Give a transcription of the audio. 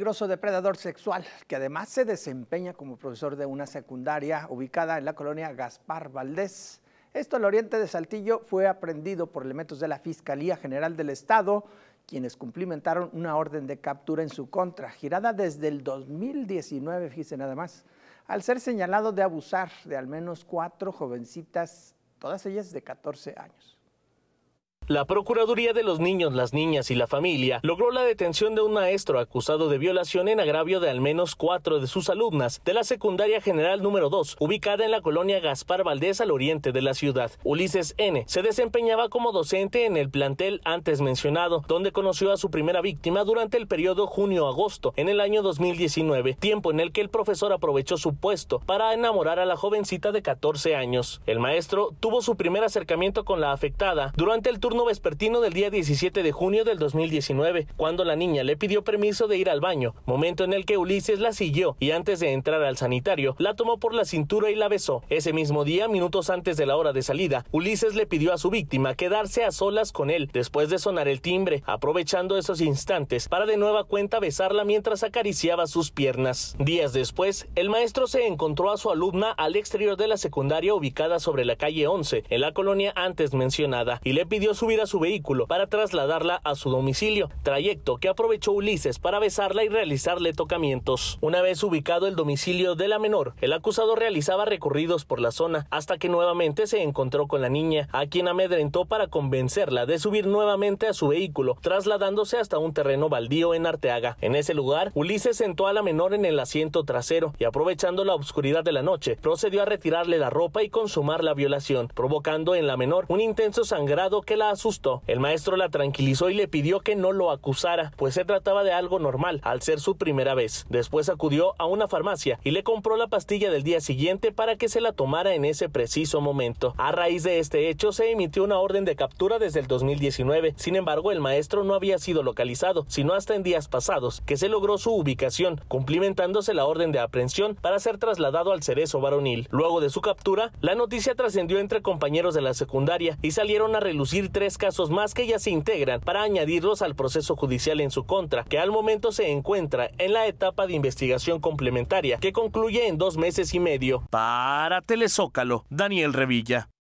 peligroso depredador sexual que además se desempeña como profesor de una secundaria ubicada en la colonia Gaspar Valdés. Esto al oriente de Saltillo fue aprendido por elementos de la Fiscalía General del Estado, quienes cumplimentaron una orden de captura en su contra, girada desde el 2019, fíjense nada más, al ser señalado de abusar de al menos cuatro jovencitas, todas ellas de 14 años. La Procuraduría de los Niños, las Niñas y la Familia logró la detención de un maestro acusado de violación en agravio de al menos cuatro de sus alumnas de la Secundaria General número 2, ubicada en la colonia Gaspar Valdés al oriente de la ciudad. Ulises N. se desempeñaba como docente en el plantel antes mencionado, donde conoció a su primera víctima durante el periodo junio-agosto en el año 2019, tiempo en el que el profesor aprovechó su puesto para enamorar a la jovencita de 14 años. El maestro tuvo su primer acercamiento con la afectada durante el turno vespertino del día 17 de junio del 2019, cuando la niña le pidió permiso de ir al baño, momento en el que Ulises la siguió y antes de entrar al sanitario, la tomó por la cintura y la besó. Ese mismo día, minutos antes de la hora de salida, Ulises le pidió a su víctima quedarse a solas con él después de sonar el timbre, aprovechando esos instantes para de nueva cuenta besarla mientras acariciaba sus piernas. Días después, el maestro se encontró a su alumna al exterior de la secundaria ubicada sobre la calle 11, en la colonia antes mencionada, y le pidió su a su vehículo para trasladarla a su domicilio, trayecto que aprovechó Ulises para besarla y realizarle tocamientos. Una vez ubicado el domicilio de la menor, el acusado realizaba recorridos por la zona hasta que nuevamente se encontró con la niña, a quien amedrentó para convencerla de subir nuevamente a su vehículo, trasladándose hasta un terreno baldío en Arteaga. En ese lugar, Ulises sentó a la menor en el asiento trasero y aprovechando la oscuridad de la noche, procedió a retirarle la ropa y consumar la violación, provocando en la menor un intenso sangrado que la asustó, el maestro la tranquilizó y le pidió que no lo acusara, pues se trataba de algo normal al ser su primera vez. Después acudió a una farmacia y le compró la pastilla del día siguiente para que se la tomara en ese preciso momento. A raíz de este hecho se emitió una orden de captura desde el 2019. Sin embargo, el maestro no había sido localizado, sino hasta en días pasados que se logró su ubicación, cumplimentándose la orden de aprehensión para ser trasladado al cerezo varonil. Luego de su captura, la noticia trascendió entre compañeros de la secundaria y salieron a relucir tres casos más que ya se integran para añadirlos al proceso judicial en su contra, que al momento se encuentra en la etapa de investigación complementaria, que concluye en dos meses y medio. Para Telezócalo, Daniel Revilla.